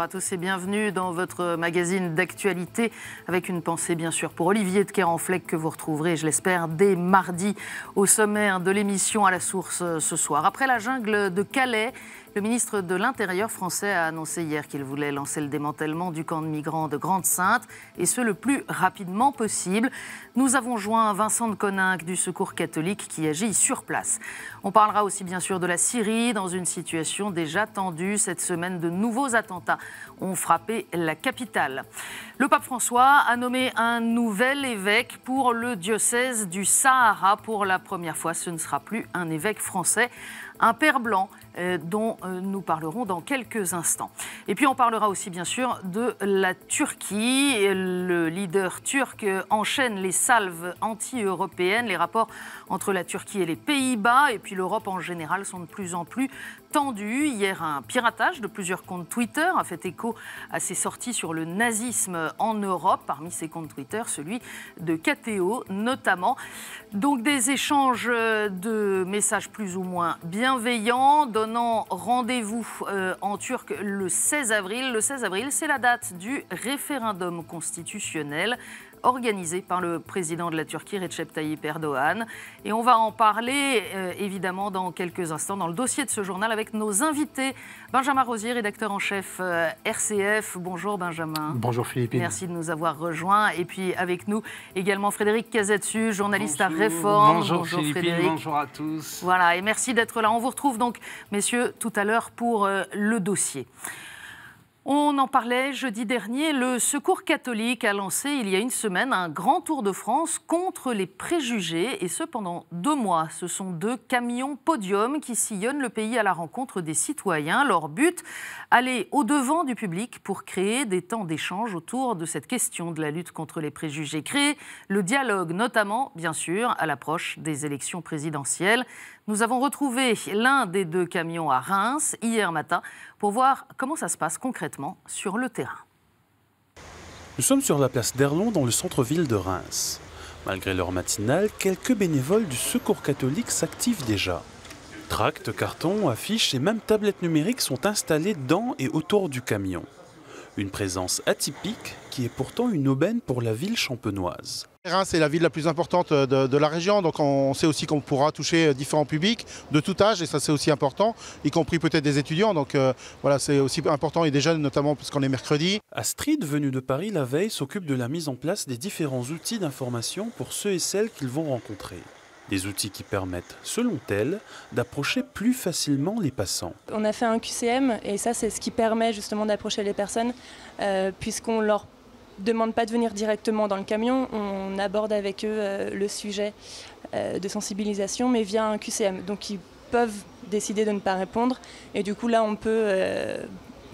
à tous et bienvenue dans votre magazine d'actualité avec une pensée bien sûr pour Olivier de Kerenfleck que vous retrouverez, je l'espère, dès mardi au sommaire de l'émission à la source euh, ce soir. Après la jungle de Calais, le ministre de l'Intérieur français a annoncé hier qu'il voulait lancer le démantèlement du camp de migrants de Grande-Sainte, et ce le plus rapidement possible. Nous avons joint Vincent de Coninck du Secours catholique qui agit sur place. On parlera aussi bien sûr de la Syrie, dans une situation déjà tendue. Cette semaine, de nouveaux attentats ont frappé la capitale. Le pape François a nommé un nouvel évêque pour le diocèse du Sahara. Pour la première fois, ce ne sera plus un évêque français, un père blanc euh, dont euh, nous parlerons dans quelques instants. Et puis on parlera aussi bien sûr de la Turquie. Le leader turc enchaîne les salves anti-européennes. Les rapports entre la Turquie et les Pays-Bas et puis l'Europe en général sont de plus en plus tendus. Hier, un piratage de plusieurs comptes Twitter a fait écho à ses sorties sur le nazisme en Europe. Parmi ces comptes Twitter, celui de KTO notamment. Donc des échanges de messages plus ou moins bienveillants rendez-vous euh, en Turc le 16 avril. Le 16 avril, c'est la date du référendum constitutionnel. Organisé par le président de la Turquie, Recep Tayyip Erdogan. Et on va en parler euh, évidemment dans quelques instants dans le dossier de ce journal avec nos invités. Benjamin Rosier, rédacteur en chef euh, RCF. Bonjour Benjamin. Bonjour Philippe. Merci de nous avoir rejoints. Et puis avec nous également Frédéric Cazetsu, journaliste à Réforme. Bonjour, bonjour bonjour à tous. Voilà, et merci d'être là. On vous retrouve donc, messieurs, tout à l'heure pour euh, le dossier. On en parlait jeudi dernier, le Secours catholique a lancé il y a une semaine un grand tour de France contre les préjugés et ce pendant deux mois. Ce sont deux camions podium qui sillonnent le pays à la rencontre des citoyens. Leur but, aller au-devant du public pour créer des temps d'échange autour de cette question de la lutte contre les préjugés. Créer le dialogue notamment, bien sûr, à l'approche des élections présidentielles. Nous avons retrouvé l'un des deux camions à Reims hier matin pour voir comment ça se passe concrètement sur le terrain. Nous sommes sur la place d'Erlon dans le centre-ville de Reims. Malgré l'heure matinale, quelques bénévoles du Secours catholique s'activent déjà. Tracts, cartons, affiches et même tablettes numériques sont installés dans et autour du camion. Une présence atypique qui est pourtant une aubaine pour la ville champenoise. c'est la ville la plus importante de, la région, donc on sait aussi qu'on pourra toucher différents publics de tout âge, et ça c'est aussi important, y compris peut-être des étudiants, donc euh, voilà c'est aussi important, et des jeunes notamment puisqu'on est mercredi. Astrid, venue de Paris la veille, s'occupe de la mise en place des différents outils d'information pour ceux et celles qu'ils vont rencontrer. Des outils qui permettent, selon elle, d'approcher plus facilement les passants. On a fait un QCM et ça c'est ce qui permet justement d'approcher les personnes euh, puisqu'on leur demandent pas de venir directement dans le camion, on aborde avec eux euh, le sujet euh, de sensibilisation, mais via un QCM. Donc ils peuvent décider de ne pas répondre, et du coup là on peut euh,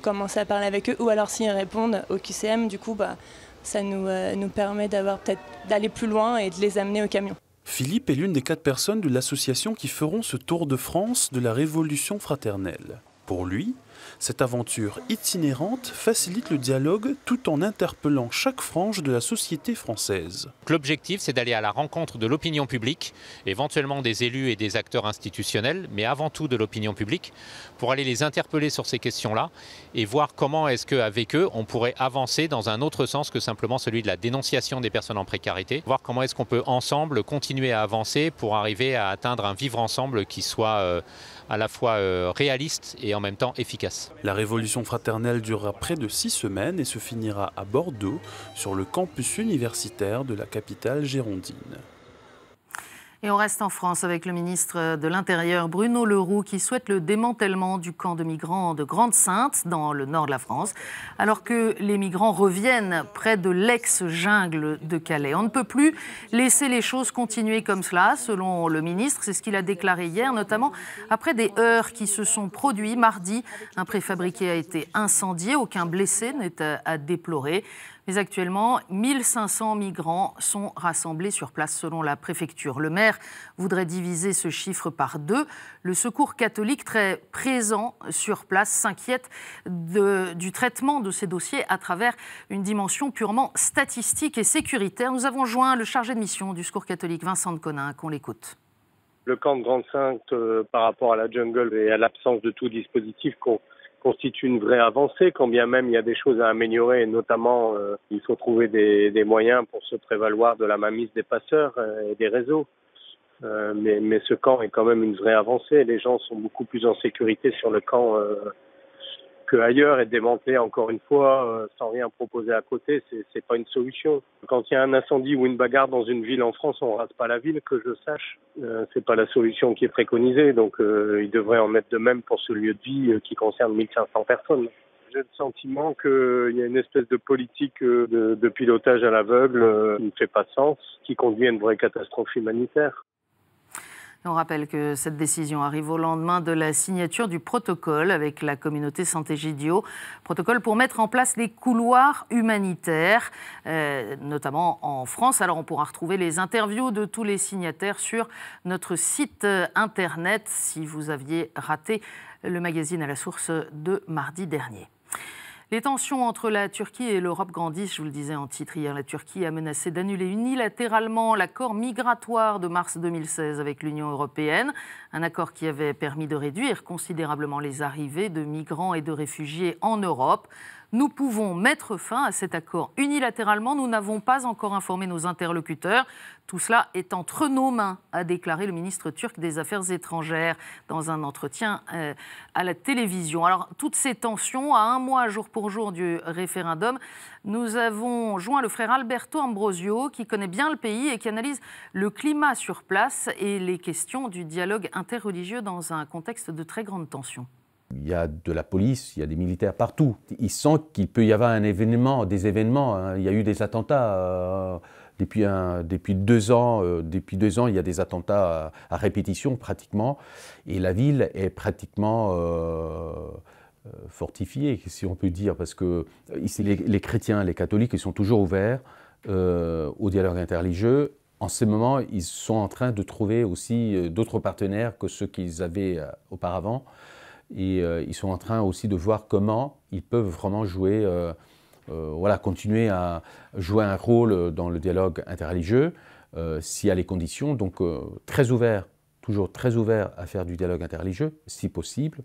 commencer à parler avec eux, ou alors s'ils répondent au QCM, du coup bah, ça nous, nous permet d'avoir peut-être d'aller plus loin et de les amener au camion. Philippe est l'une des quatre personnes de l'association qui feront ce tour de France de la Révolution fraternelle. Pour lui, cette aventure itinérante facilite le dialogue tout en interpellant chaque frange de la société française. L'objectif, c'est d'aller à la rencontre de l'opinion publique, éventuellement des élus et des acteurs institutionnels, mais avant tout de l'opinion publique, pour aller les interpeller sur ces questions-là et voir comment est-ce qu'avec eux, on pourrait avancer dans un autre sens que simplement celui de la dénonciation des personnes en précarité, voir comment est-ce qu'on peut ensemble continuer à avancer pour arriver à atteindre un vivre ensemble qui soit... Euh, à la fois euh, réaliste et en même temps efficace. La révolution fraternelle durera près de six semaines et se finira à Bordeaux, sur le campus universitaire de la capitale gérondine. Et on reste en France avec le ministre de l'Intérieur Bruno Leroux qui souhaite le démantèlement du camp de migrants de Grande-Sainte dans le nord de la France, alors que les migrants reviennent près de l'ex-jungle de Calais. On ne peut plus laisser les choses continuer comme cela, selon le ministre. C'est ce qu'il a déclaré hier, notamment après des heurts qui se sont produits mardi. Un préfabriqué a été incendié, aucun blessé n'est à déplorer. Mais actuellement, 1500 migrants sont rassemblés sur place selon la préfecture. Le maire voudrait diviser ce chiffre par deux. Le secours catholique très présent sur place s'inquiète du traitement de ces dossiers à travers une dimension purement statistique et sécuritaire. Nous avons joint le chargé de mission du secours catholique, Vincent de Conin, qu'on l'écoute le camp de Grande Sainte euh, par rapport à la jungle et à l'absence de tout dispositif qu'on constitue une vraie avancée, quand bien même il y a des choses à améliorer, notamment euh, il faut trouver des, moyens pour se prévaloir de la mainmise des passeurs euh, et des réseaux. Euh, mais, mais, ce camp est quand même une vraie avancée. Les gens sont beaucoup plus en sécurité sur le camp que ailleurs et démanteler encore une fois euh, sans rien proposer à côté, c'est pas une solution. Quand il y a un incendie ou une bagarre dans une ville en France, on rase pas la ville, que je sache. Euh, c'est pas la solution qui est préconisée, donc euh, il devrait en mettre de même pour ce lieu de vie euh, qui concerne 1500 personnes. J'ai le sentiment qu'il y a une espèce de politique de, de pilotage à l'aveugle qui ne fait pas sens, qui conduit à une vraie catastrophe humanitaire. On rappelle que cette décision arrive au lendemain de la signature du protocole avec la communauté Santé-Gidio, protocole pour mettre en place les couloirs humanitaires, euh, notamment en France. Alors on pourra retrouver les interviews de tous les signataires sur notre site euh, internet si vous aviez raté le magazine à la source de mardi dernier. Les tensions entre la Turquie et l'Europe grandissent, je vous le disais en titre hier. La Turquie a menacé d'annuler unilatéralement l'accord migratoire de mars 2016 avec l'Union européenne, un accord qui avait permis de réduire considérablement les arrivées de migrants et de réfugiés en Europe nous pouvons mettre fin à cet accord unilatéralement. Nous n'avons pas encore informé nos interlocuteurs. Tout cela est entre nos mains, a déclaré le ministre turc des Affaires étrangères dans un entretien euh, à la télévision. Alors, toutes ces tensions, à un mois jour pour jour du référendum, nous avons joint le frère Alberto Ambrosio, qui connaît bien le pays et qui analyse le climat sur place et les questions du dialogue interreligieux dans un contexte de très grande tension. Il y a de la police, il y a des militaires partout. Ils sentent qu'il peut y avoir un événement, des événements. Hein. Il y a eu des attentats. Euh, depuis, deux ans, euh, depuis deux ans, il y a des attentats à, répétition pratiquement. Et la ville est pratiquement euh, fortifiée, si on peut dire, parce que ici, les, les chrétiens, les catholiques, ils sont toujours ouverts au dialogue interreligieux en ce moment, ils sont en train de trouver aussi d'autres partenaires que ceux qu'ils avaient auparavant et euh, ils sont en train aussi de voir comment ils peuvent vraiment jouer, euh, euh, voilà, continuer à jouer un rôle dans le dialogue interreligieux s'il y a les conditions. Donc très ouvert, toujours très ouvert à faire du dialogue interreligieux si possible.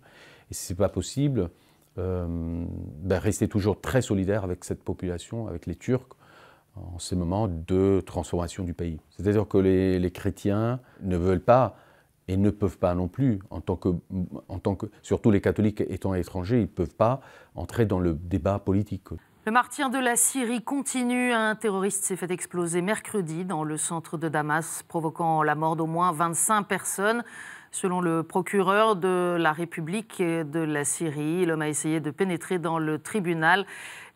Et si ce n'est pas possible, ben, rester toujours très solidaire avec cette population, avec les Turcs en ces moments de transformation du pays. C'est-à-dire que les chrétiens ne veulent pas et ne peuvent pas non plus, en tant que, en tant que, surtout les catholiques étant étrangers, ils ne peuvent pas entrer dans le débat politique. Le martyr de la Syrie continue. Un terroriste s'est fait exploser mercredi dans le centre de Damas, provoquant la mort d'au moins 25 personnes. Selon le procureur de la République de la Syrie, l'homme a essayé de pénétrer dans le tribunal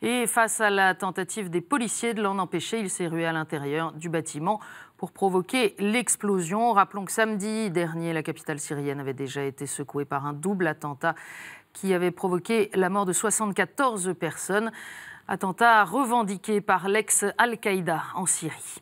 et face à la tentative des policiers de l'en empêcher, il s'est rué à l'intérieur du bâtiment pour provoquer l'explosion. Rappelons que samedi dernier, la capitale syrienne avait déjà été secouée par un double attentat qui avait provoqué la mort de 74 personnes. Attentat revendiqué par l'ex-Al-Qaïda en Syrie.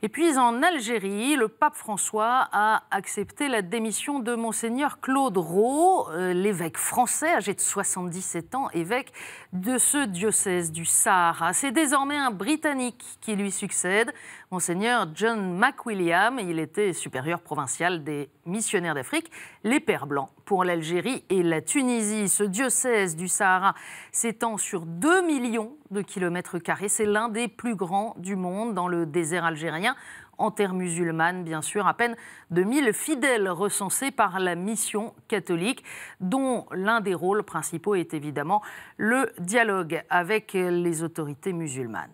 Et puis en Algérie, le pape François a accepté la démission de monseigneur Claude Roux, euh, l'évêque français âgé de 77 ans, évêque de ce diocèse du Sahara. C'est désormais un Britannique qui lui succède, monseigneur John McWilliam. Il était supérieur provincial des missionnaires d'Afrique, les Pères Blancs pour l'Algérie et la Tunisie. Ce diocèse du Sahara s'étend sur 2 millions de kilomètres carrés. C'est l'un des plus grands du monde dans le désert algérien en terre musulmane, bien sûr, à peine 2000 fidèles recensés par la mission catholique, dont l'un des rôles principaux est évidemment le dialogue avec les autorités musulmanes.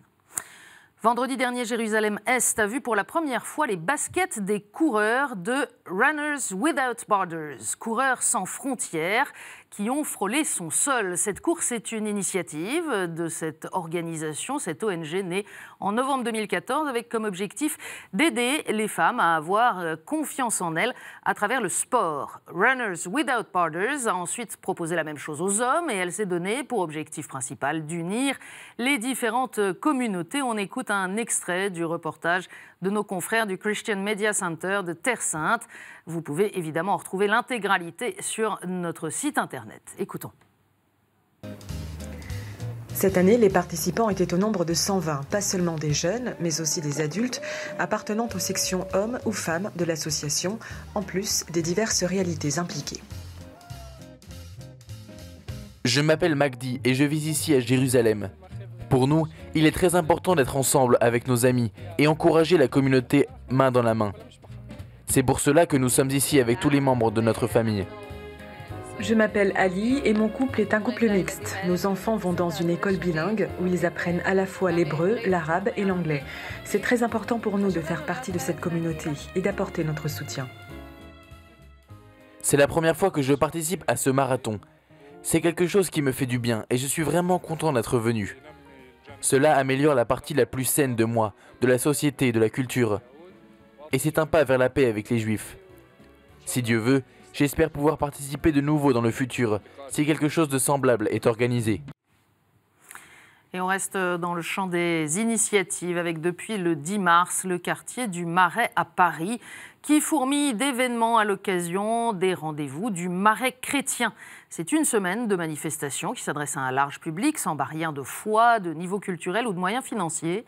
Vendredi dernier, Jérusalem-Est a vu pour la première fois les baskets des coureurs de Runners Without Borders, coureurs sans frontières, qui ont frôlé son sol. Cette course est une initiative de cette organisation, cette ONG née en novembre 2014 avec comme objectif d'aider les femmes à avoir euh, confiance en elles à travers le sport. Runners Without Borders a ensuite proposé la même chose aux hommes et elle s'est donnée pour objectif principal d'unir les différentes euh, communautés. On écoute un extrait du reportage de nos confrères du Christian Media Center de Terre Sainte. Vous pouvez évidemment retrouver l'intégralité sur notre site internet. Écoutons. Cette année, les participants étaient au nombre de 120, pas seulement des jeunes, mais aussi des adultes, appartenant aux sections hommes ou femmes de l'association, en plus des diverses réalités impliquées. Je m'appelle Magdi et je vis ici à Jérusalem. Pour nous, il est très important d'être ensemble avec nos amis et encourager la communauté main dans la main. C'est pour cela que nous sommes ici avec tous les membres de notre famille. Je m'appelle Ali et mon couple est un couple mixte. Nos enfants vont dans une école bilingue où ils apprennent à la fois l'hébreu, l'arabe et l'anglais. C'est très important pour nous de faire partie de cette communauté et d'apporter notre soutien. C'est la première fois que je participe à ce marathon. C'est quelque chose qui me fait du bien et je suis vraiment content d'être venu. Cela améliore la partie la plus saine de moi, de la société, de la culture. Et c'est un pas vers la paix avec les juifs. Si Dieu veut, j'espère pouvoir participer de nouveau dans le futur, si quelque chose de semblable est organisé. Et on reste dans le champ des initiatives avec depuis le 10 mars le quartier du Marais à Paris qui fourmille d'événements à l'occasion des rendez-vous du Marais chrétien. C'est une semaine de manifestations qui s'adresse à un large public, sans barrière de foi, de niveau culturel ou de moyens financiers.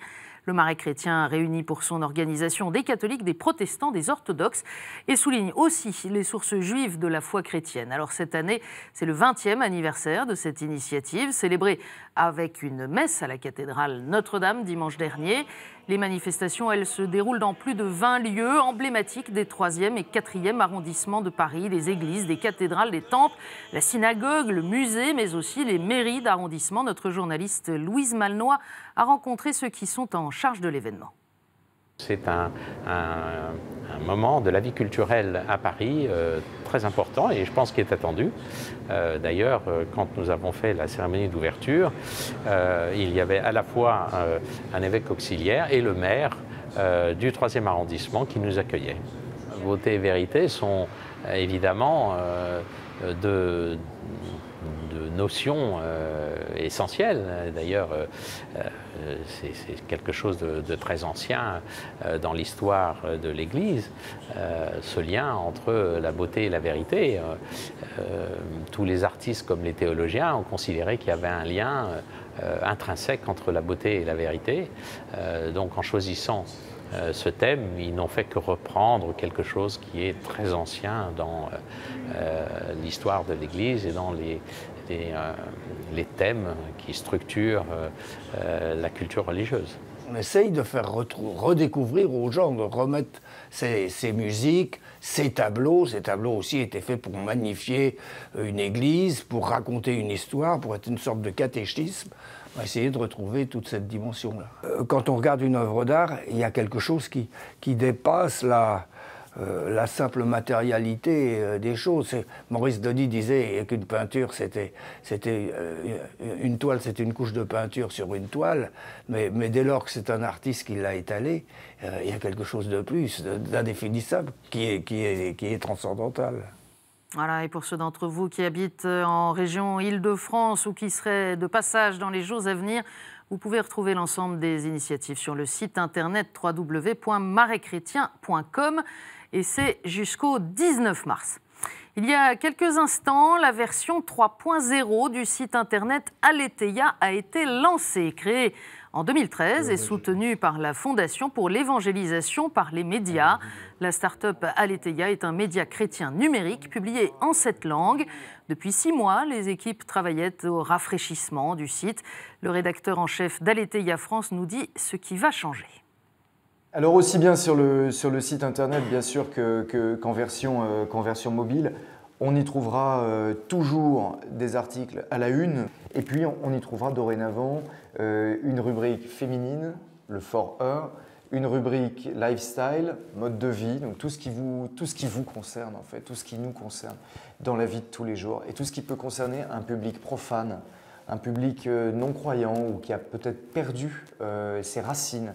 Le Marais chrétien réunit pour son organisation des catholiques, des protestants, des orthodoxes et souligne aussi les sources juives de la foi chrétienne. Alors cette année, c'est le 20e anniversaire de cette initiative, célébrée avec une messe à la cathédrale Notre-Dame dimanche dernier. Les manifestations, elles se déroulent dans plus de 20 lieux emblématiques des 3e et 4e arrondissements de Paris, des églises, des cathédrales, des temples, la synagogue, le musée, mais aussi les mairies d'arrondissement. Notre journaliste Louise Malnoy a rencontré ceux qui sont en charge de l'événement. C'est un, moment de la vie culturelle à Paris euh, très important et je pense qu'il est attendu. Euh, d'ailleurs, euh, quand nous avons fait la cérémonie d'ouverture, il y avait à la fois un évêque auxiliaire et le maire du 3e arrondissement qui nous accueillait. Beauté et vérité sont évidemment de notion euh, essentielle. D'ailleurs, euh, euh, c'est quelque chose de, très ancien dans l'histoire de l'Église, ce lien entre la beauté et la vérité. tous les artistes comme les théologiens ont considéré qu'il y avait un lien intrinsèque entre la beauté et la vérité. donc en choisissant ce thème, ils n'ont fait que reprendre quelque chose qui est très ancien dans l'histoire de l'Église et dans les, les, euh, les thèmes qui structurent euh, euh, la culture religieuse. On essaye de faire redécouvrir aux gens, de remettre ces, musiques, ces tableaux. Ces tableaux aussi étaient faits pour magnifier une église, pour raconter une histoire, pour être une sorte de catéchisme. On va essayer de retrouver toute cette dimension-là. Quand on regarde une œuvre d'art, il y a quelque chose qui, qui dépasse la, euh, la simple matérialité euh, des choses. Maurice Denis disait qu'une peinture, c'était euh, une toile, c'est une couche de peinture sur une toile, mais, dès lors que c'est un artiste qui l'a étalée, il y a quelque chose de plus, d'indéfinissable, qui est, qui, est, transcendantal. Voilà, et pour ceux d'entre vous qui habitent en région Île-de-France ou qui seraient de passage dans les jours à venir, vous pouvez retrouver l'ensemble des initiatives sur le site internet www.maréchrétien.com et c'est jusqu'au 19 mars. Il y a quelques instants, la version 3.0 du site internet Aletheia a été lancée, créée en 2013 et soutenue par la Fondation pour l'évangélisation par les médias. Ah, la start-up Aletheia est un média chrétien numérique publié en sept langues. Depuis six mois, les équipes travaillaient au rafraîchissement du site. Le rédacteur en chef d'Aletheia France nous dit ce qui va changer. Alors aussi bien sur le, site internet bien sûr qu'en euh, que, version, mobile, on y trouvera euh, toujours des articles à la une et puis on, y trouvera dorénavant euh, une rubrique féminine, le for e une rubrique lifestyle, mode de vie, donc tout ce, qui vous, tout ce qui vous concerne en fait, tout ce qui nous concerne dans la vie de tous les jours et tout ce qui peut concerner un public profane, un public non croyant ou qui a peut-être perdu ses racines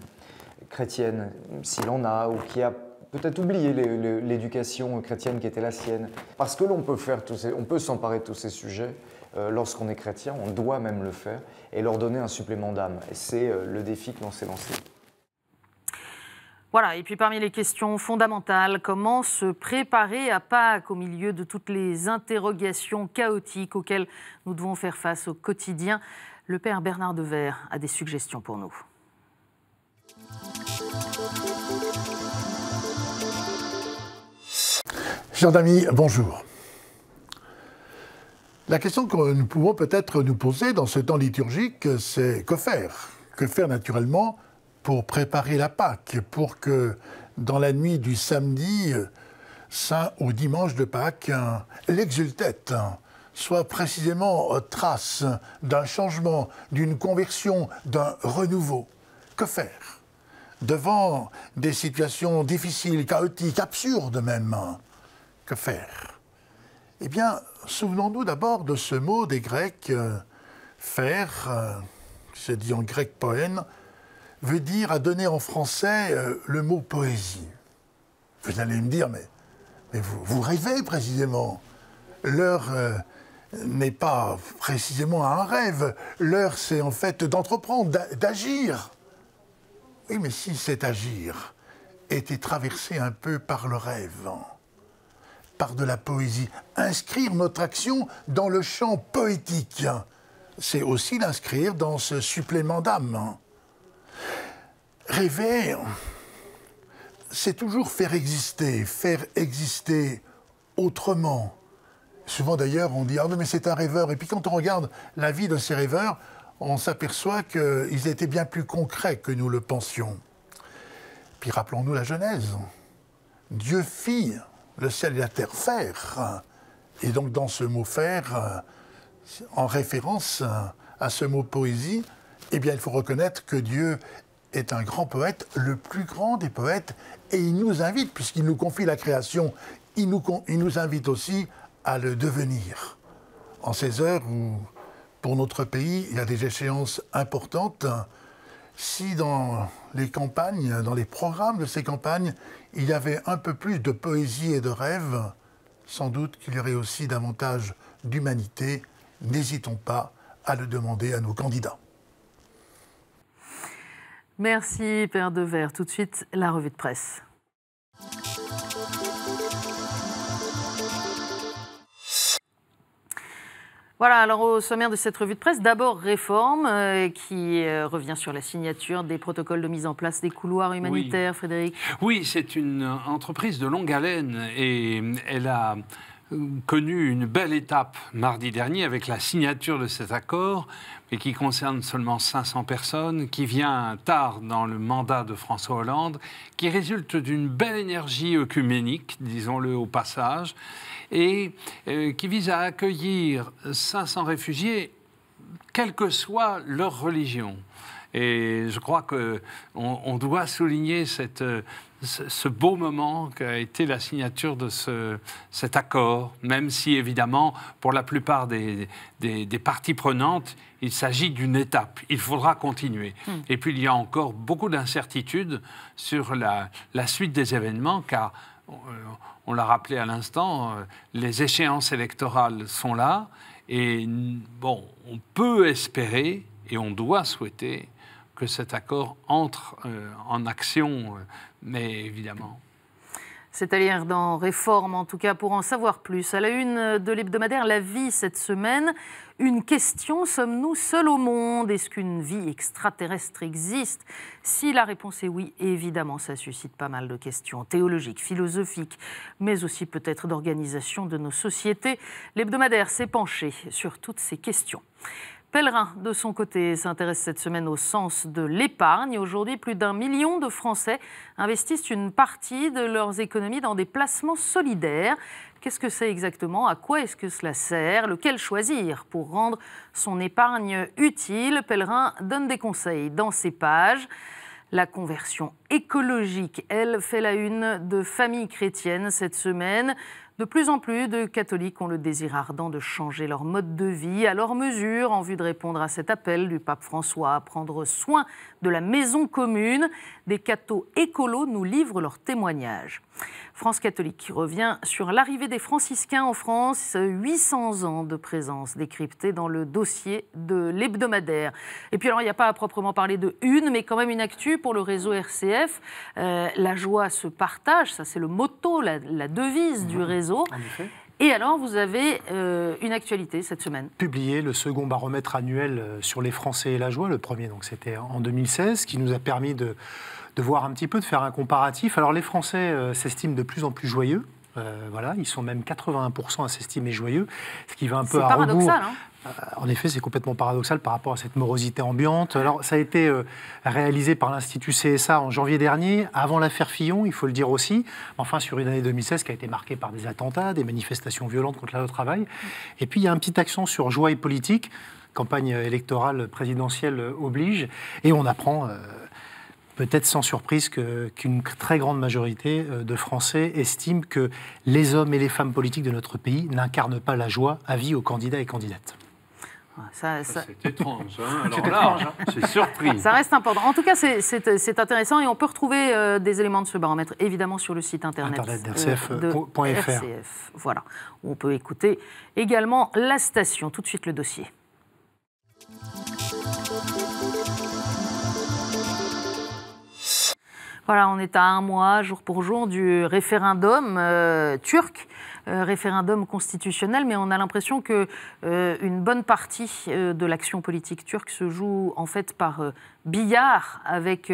chrétienne, s'il en a, ou qui a peut-être oublié l'éducation chrétienne qui était la sienne. Parce que l'on peut faire tous on peut s'emparer de tous ces sujets euh, lorsqu'on est chrétien, on doit même le faire, et leur donner un supplément d'âme. Et c'est euh, le défi que l'on s'est lancé. Voilà, et puis parmi les questions fondamentales, comment se préparer à Pâques au milieu de toutes les interrogations chaotiques auxquelles nous devons faire face au quotidien Le Père Bernard Devers a des suggestions pour nous. Chers amis, bonjour. La question que nous pouvons peut-être nous poser dans ce temps liturgique, c'est que faire Que faire naturellement pour préparer la Pâque, pour que dans la nuit du samedi saint au dimanche de Pâques, l'exultète soit précisément trace d'un changement, d'une conversion, d'un renouveau que faire Devant des situations difficiles, chaotiques, absurdes même, que faire Eh bien, souvenons-nous d'abord de ce mot des Grecs, euh, faire, c'est euh, dit en grec poène, veut dire, à donner en français, euh, le mot poésie. Vous allez me dire, mais, vous, rêvez précisément. L'heure n'est pas précisément un rêve. L'heure, c'est en fait d'entreprendre, d'agir. Oui, mais si cet agir était traversé un peu par le rêve, par de la poésie, inscrire notre action dans le champ poétique, c'est aussi l'inscrire dans ce supplément d'âme. Rêver, c'est toujours faire exister, faire exister autrement. Souvent d'ailleurs, on dit Ah, mais c'est un rêveur. Et puis quand on regarde la vie de ces rêveurs, on s'aperçoit qu'ils étaient bien plus concrets que nous le pensions. Puis rappelons-nous la Genèse. Dieu fit le ciel et la terre faire. Et donc dans ce mot faire, en référence à ce mot poésie, eh bien il faut reconnaître que Dieu est un grand poète, le plus grand des poètes, et il nous invite, puisqu'il nous confie la création, il nous, il nous invite aussi à le devenir. En ces heures où pour notre pays, il y a des échéances importantes. Si dans les campagnes, dans les programmes de ces campagnes, il y avait un peu plus de poésie et de rêve, sans doute qu'il y aurait aussi davantage d'humanité. N'hésitons pas à le demander à nos candidats. Merci, Père Devers. Tout de suite, la revue de presse. Voilà, alors au sommaire de cette revue de presse, d'abord réforme euh, qui euh, revient sur la signature des protocoles de mise en place des couloirs humanitaires, Frédéric. Oui, c'est une entreprise de longue haleine et elle a connu une belle étape mardi dernier avec la signature de cet accord, mais qui concerne seulement 500 personnes, qui vient tard dans le mandat de François Hollande, qui résulte d'une belle énergie œcuménique, disons-le au passage, et euh, qui vise à accueillir 500 réfugiés, quelle que soit leur religion. Et je crois qu'on on doit souligner euh, ce beau moment qui a été la signature de cet accord, même si évidemment, pour la plupart des, parties prenantes, il s'agit d'une étape. Il faudra continuer. Hmm. Et puis, il y a encore beaucoup d'incertitudes sur la, la suite des événements, car euh, on l'a rappelé à l'instant, euh, les échéances électorales sont là et bon, on peut espérer et on doit souhaiter que cet accord entre euh, en action, euh, mais évidemment c'est-à-dire dans Réforme, en tout cas, pour en savoir plus. À la une de l'hebdomadaire La vie cette semaine, une question, sommes-nous seuls au monde Est-ce qu'une vie extraterrestre existe Si la réponse est oui, évidemment, ça suscite pas mal de questions théologiques, philosophiques, mais aussi peut-être d'organisation de nos sociétés. L'hebdomadaire s'est penché sur toutes ces questions. Pèlerin de son côté, s'intéresse cette semaine au sens de l'épargne. Aujourd'hui, plus d'un million de Français investissent une partie de leurs économies dans des placements solidaires. Qu'est-ce que c'est exactement À quoi est-ce que cela sert Lequel choisir pour rendre son épargne utile Pellerin donne des conseils dans ses pages. La conversion écologique, elle, fait la une de familles chrétiennes cette semaine. De plus en plus de catholiques ont le désir ardent de changer leur mode de vie à leur mesure en vue de répondre à cet appel du pape François à prendre soin de la maison commune. Des cathos écolos nous livrent leur témoignage. France catholique qui revient sur l'arrivée des franciscains en France, 800 ans de présence décryptée dans le dossier de l'hebdomadaire. Et puis alors, il n'y a pas à proprement parler de une, mais quand même une actu pour le réseau RCF. Euh, la joie se partage, ça c'est le motto, la, devise du réseau. Et alors, vous avez euh, une actualité cette semaine. Publié le second baromètre annuel euh, sur les Français et la joie, le premier, donc c'était en 2016, qui nous a permis de de voir un petit peu, de faire un comparatif. Alors les Français euh, s'estiment de plus en plus joyeux. Euh, voilà, ils sont même 81% à s'estimer joyeux, ce qui va un peu à Hein euh, en effet, c'est complètement paradoxal par rapport à cette morosité ambiante. Alors, ça a été réalisé par l'Institut CSA en janvier dernier, avant l'affaire Fillon, il faut le dire aussi. Enfin, sur une année 2016 qui a été marquée par des attentats, des manifestations violentes contre le travail. Et puis, il y a un petit accent sur joie et politique, campagne électorale présidentielle oblige. Et on apprend peut-être sans surprise qu'une très grande majorité euh, de Français estiment que les hommes et les femmes politiques de notre pays n'incarnent pas la joie à vie aux candidats et candidates. Ah, ah, ça, C'est étrange. Hein Alors hein. c'est surpris. Ça reste important. En tout cas, c'est intéressant et on peut retrouver euh, des éléments de ce baromètre évidemment sur le site internet, internet euh, de Voilà. On peut écouter également la station. Tout de suite le dossier. Voilà, on est à un mois, jour pour jour, du référendum euh, turc, euh, référendum constitutionnel, mais on a l'impression que euh, une bonne partie de l'action politique turque se joue en fait par billard avec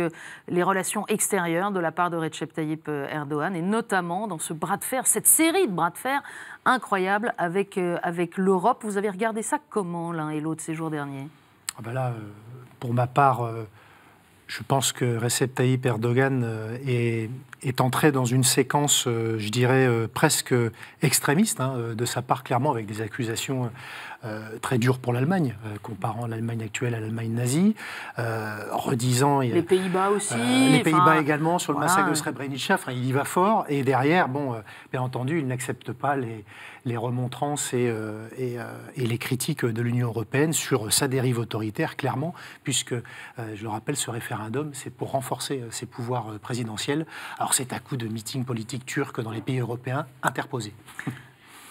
les relations extérieures de la part de Recep Tayyip Erdogan, et notamment dans ce bras de fer, cette série de bras de fer incroyable avec, avec l'Europe. Vous avez regardé ça comment l'un et l'autre ces jours derniers ah ben là, pour ma part, je pense que Recep Tayyip Erdogan euh, est est entré dans une séquence, euh, je dirais, euh, presque extrémiste hein, euh, de sa part, clairement, avec des accusations très dures pour l'Allemagne, comparant l'Allemagne actuelle à l'Allemagne nazie, redisant... Les Pays-Bas aussi. les Pays-Bas également, sur le massacre de Srebrenica, il y va fort. Et derrière, bon, bien entendu, il n'accepte pas les, les remontrances et, et, et, les critiques de l'Union européenne sur sa dérive autoritaire, clairement, puisque, je le rappelle, ce référendum, c'est pour renforcer ses pouvoirs présidentiels c'est à coup de meeting politique turc dans les pays européens interposés.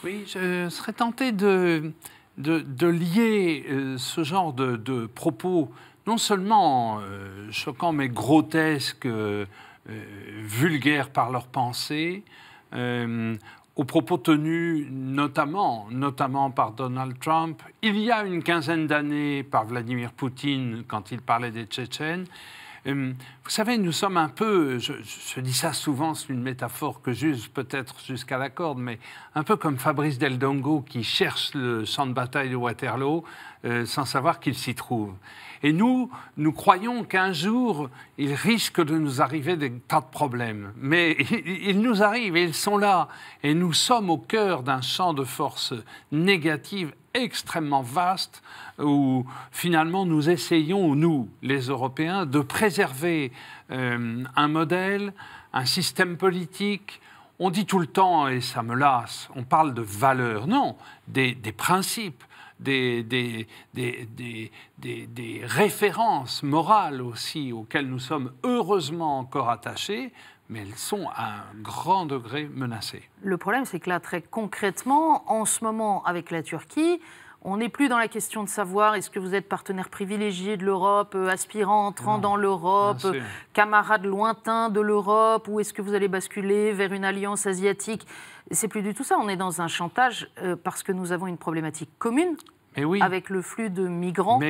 Oui, je serais tenté de, de, lier euh, ce genre de, de, propos non seulement euh, choquants mais grotesques, euh, vulgaires par leur pensée, aux propos tenus notamment, notamment par Donald Trump il y a une quinzaine d'années par Vladimir Poutine quand il parlait des Tchétchènes Hum, vous savez, nous sommes un peu, je, dis ça souvent, c'est une métaphore que j'use peut-être jusqu'à la corde, mais un peu comme Fabrice Del Dongo qui cherche le champ de bataille de Waterloo euh, sans savoir qu'il s'y trouve. Et nous, nous croyons qu'un jour, il risque de nous arriver des tas de problèmes. Mais ils nous arrivent et ils sont là. Et nous sommes au cœur d'un champ de force négative extrêmement vaste où finalement nous essayons, nous, les Européens, de préserver euh, un modèle, un système politique. On dit tout le temps, et ça me lasse, on parle de valeurs, non, des, principes. Des, des, des, références morales aussi auxquelles nous sommes heureusement encore attachés, mais elles sont à un grand degré menacées. Le problème, c'est que là, très concrètement, en ce moment, avec la Turquie, on n'est plus dans la question de savoir est-ce que vous êtes partenaire privilégié de l'Europe, euh, aspirant, entrant dans l'Europe, euh, camarade lointain de l'Europe, ou est-ce que vous allez basculer vers une alliance asiatique. C'est plus du tout ça. On est dans un chantage euh, parce que nous avons une problématique commune eh avec le flux de migrants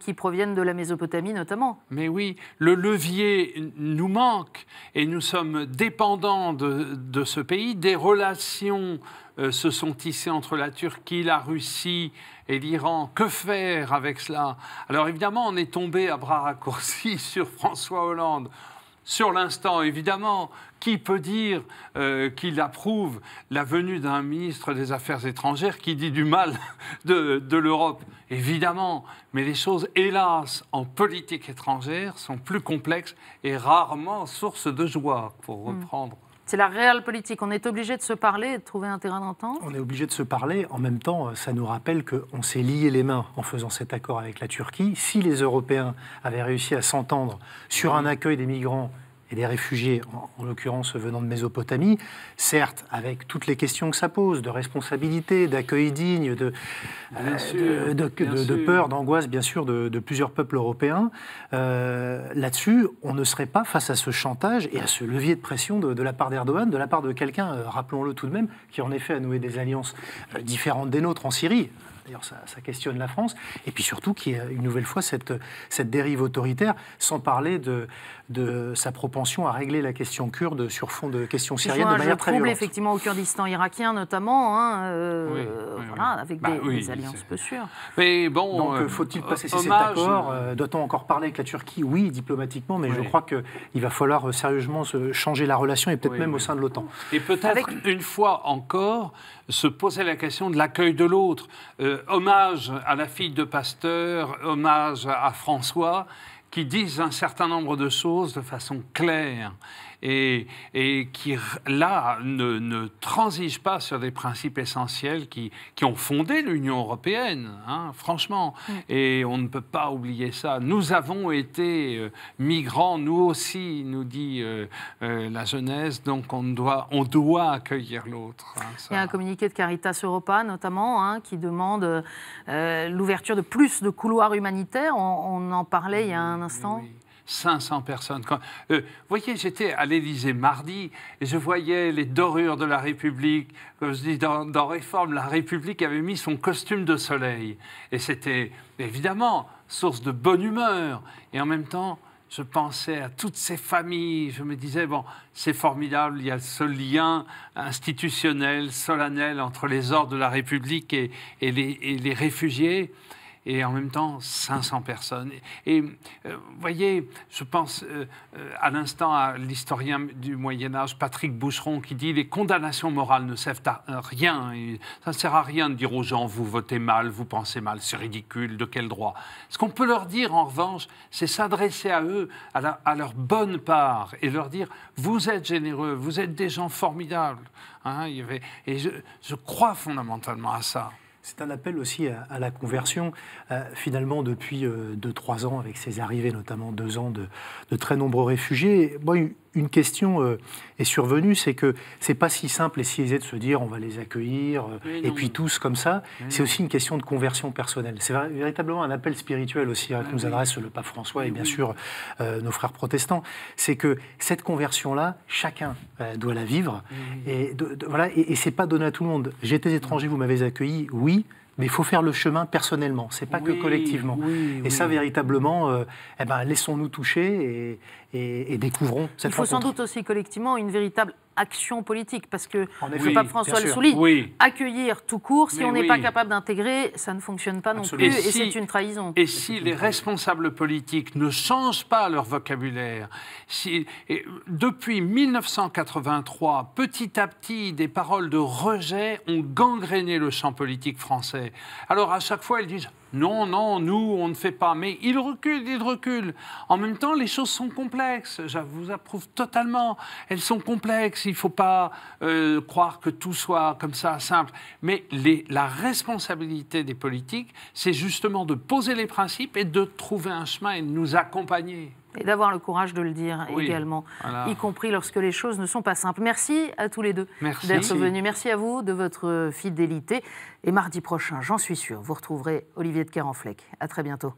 qui proviennent de la Mésopotamie notamment. Mais oui, le levier nous manque et nous sommes dépendants de, ce pays. Des relations euh, se sont tissées entre la Turquie, la Russie et l'Iran. Que faire avec cela Alors évidemment, on est tombé à bras raccourcis sur François Hollande. Sur l'instant, évidemment, qui peut dire euh, qu'il approuve la venue d'un ministre des Affaires étrangères qui dit du mal de, l'Europe Évidemment, mais les choses, hélas, en politique étrangère sont plus complexes et rarement source de joie, pour mm. reprendre c'est la réelle politique. On est obligé de se parler et de trouver un terrain d'entente. On est obligé de se parler. En même temps, euh, ça nous rappelle qu'on s'est lié les mains en faisant cet accord avec la Turquie. Si les Européens avaient réussi à s'entendre sur un accueil des migrants et des réfugiés, en, l'occurrence venant de Mésopotamie, certes avec toutes les questions que ça pose, de responsabilité, d'accueil digne, de, euh, peur, d'angoisse, bien sûr, de, plusieurs peuples européens, euh, là-dessus, on ne serait pas face à ce chantage et à ce levier de pression de, la part d'Erdogan, de la part de quelqu'un, euh, rappelons-le tout de même, qui en effet a noué des alliances différentes des nôtres en Syrie. D'ailleurs, ça, questionne la France. Et puis surtout, qu'il y ait une nouvelle fois cette, cette dérive autoritaire, sans parler de, de sa propension à régler la question kurde sur fond de questions syriennes de manière très effectivement au Kurdistan irakien notamment, hein, euh, avec bah des, alliances peu sûres. Mais bon, Donc euh, faut-il euh, passer cet accord Doit-on encore parler avec la Turquie Oui, diplomatiquement, mais je crois qu'il va falloir sérieusement changer la relation et peut-être même au sein de l'OTAN. Et peut-être une fois encore se poser la question de l'accueil de l'autre. Euh, hommage à la fille de Pasteur, hommage à François, qui disent un certain nombre de choses de façon claire et, qui, là, ne, transige pas sur des principes essentiels qui, ont fondé l'Union européenne, hein, franchement. Mm. Et on ne peut pas oublier ça. Nous avons été euh, migrants, nous aussi, nous dit euh, euh, la jeunesse, donc on doit, on doit accueillir l'autre. Hein, il y a un communiqué de Caritas Europa, notamment, hein, qui demande l'ouverture de plus de couloirs humanitaires. On, en parlait il y a un instant. 500 personnes. Euh, vous voyez, j'étais à l'Élysée mardi et je voyais les dorures de la République. Je dis, dans, dans Réforme, la République avait mis son costume de soleil. Et c'était évidemment source de bonne humeur. Et en même temps, je pensais à toutes ces familles. Je me disais, bon, c'est formidable, il y a ce lien institutionnel, solennel entre les ordres de la République et les réfugiés et en même temps 500 personnes. Et euh, vous voyez, je pense euh, euh, à l'instant à l'historien du Moyen Âge, Patrick Boucheron, qui dit les condamnations morales ne servent à rien. ça ne sert à rien de dire aux gens, vous votez mal, vous pensez mal, c'est ridicule, de quel droit Ce qu'on peut leur dire, en revanche, c'est s'adresser à eux, à, leur bonne part, et leur dire, vous êtes généreux, vous êtes des gens formidables. Hein, et je crois fondamentalement à ça. C'est un appel aussi à, la conversion. Euh, finalement, depuis 2-3 euh, ans, avec ces arrivées, notamment 2 ans de, très nombreux réfugiés, une question euh, est survenue, c'est que c'est pas si simple et si aisé de se dire on va les accueillir euh, et puis tous comme ça. C'est aussi une question de conversion personnelle. C'est véritablement un appel spirituel aussi hein, ah que nous adresse le pape François et bien sûr euh, nos frères protestants. C'est que cette conversion-là, chacun doit la vivre. Et ce n'est voilà, et, c'est pas donné à tout le monde. J'étais étranger, vous m'avez accueilli, oui. Mais il faut faire le chemin personnellement, c'est pas que collectivement. et ça, véritablement, eh ben, laissons-nous toucher et, et, découvrons cette Il faut sans doute aussi collectivement une véritable action politique, parce que le pape François le souligne, accueillir tout court, si on n'est pas capable d'intégrer, ça ne fonctionne pas non plus, et, c'est une trahison. Et si les responsables politiques ne changent pas leur vocabulaire, si, depuis 1983, petit à petit, des paroles de rejet ont gangréné le champ politique français. Alors à chaque fois, ils disent non, non, nous, on ne fait pas. Mais il recule, il recule. En même temps, les choses sont complexes. Je vous approuve totalement. Elles sont complexes. Il ne faut pas euh, croire que tout soit comme ça, simple. Mais la responsabilité des politiques, c'est justement de poser les principes et de trouver un chemin et de nous accompagner et d'avoir le courage de le dire également, y compris lorsque les choses ne sont pas simples. Merci à tous les deux d'être venus. Merci à vous de votre fidélité. Et mardi prochain, j'en suis sûr, vous retrouverez Olivier de Carenfleck. À très bientôt.